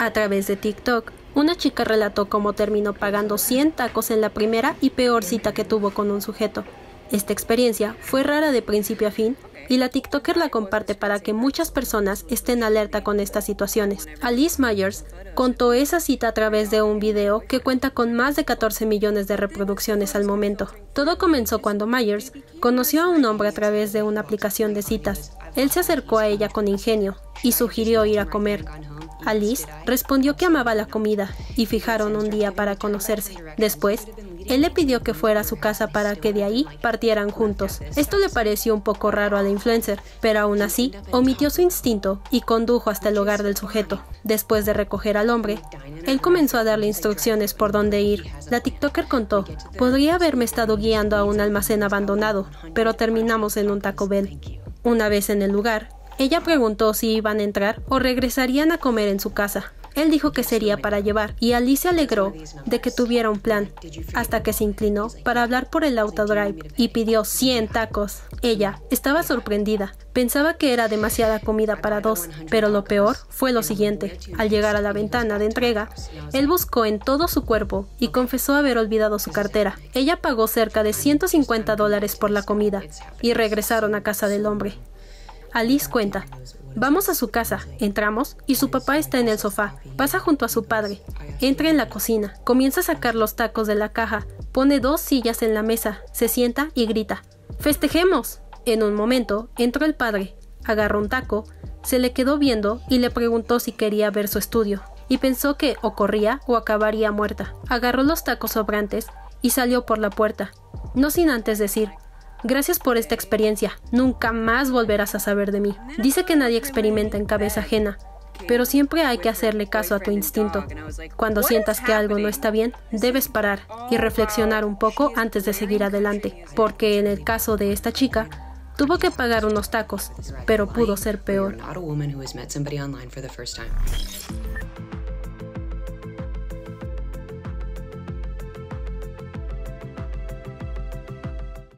a través de TikTok. Una chica relató cómo terminó pagando 100 tacos en la primera y peor cita que tuvo con un sujeto. Esta experiencia fue rara de principio a fin y la TikToker la comparte para que muchas personas estén alerta con estas situaciones. Alice Myers contó esa cita a través de un video que cuenta con más de 14 millones de reproducciones al momento. Todo comenzó cuando Myers conoció a un hombre a través de una aplicación de citas. Él se acercó a ella con ingenio y sugirió ir a comer. Alice respondió que amaba la comida y fijaron un día para conocerse. Después, él le pidió que fuera a su casa para que de ahí partieran juntos. Esto le pareció un poco raro a la influencer, pero aún así omitió su instinto y condujo hasta el hogar del sujeto. Después de recoger al hombre, él comenzó a darle instrucciones por dónde ir. La TikToker contó, podría haberme estado guiando a un almacén abandonado, pero terminamos en un Taco Bell. Una vez en el lugar, ella preguntó si iban a entrar o regresarían a comer en su casa. Él dijo que sería para llevar y Alice se alegró de que tuviera un plan, hasta que se inclinó para hablar por el autodrive y pidió 100 tacos. Ella estaba sorprendida, pensaba que era demasiada comida para dos, pero lo peor fue lo siguiente. Al llegar a la ventana de entrega, él buscó en todo su cuerpo y confesó haber olvidado su cartera. Ella pagó cerca de 150 dólares por la comida y regresaron a casa del hombre. Alice cuenta. Vamos a su casa, entramos y su papá está en el sofá. Pasa junto a su padre. Entra en la cocina, comienza a sacar los tacos de la caja, pone dos sillas en la mesa, se sienta y grita. ¡Festejemos! En un momento, entró el padre, agarró un taco, se le quedó viendo y le preguntó si quería ver su estudio, y pensó que o corría o acabaría muerta. Agarró los tacos sobrantes y salió por la puerta, no sin antes decir, Gracias por esta experiencia. Nunca más volverás a saber de mí. Dice que nadie experimenta en cabeza ajena, pero siempre hay que hacerle caso a tu instinto. Cuando sientas que algo no está bien, debes parar y reflexionar un poco antes de seguir adelante, porque en el caso de esta chica, tuvo que pagar unos tacos, pero pudo ser peor.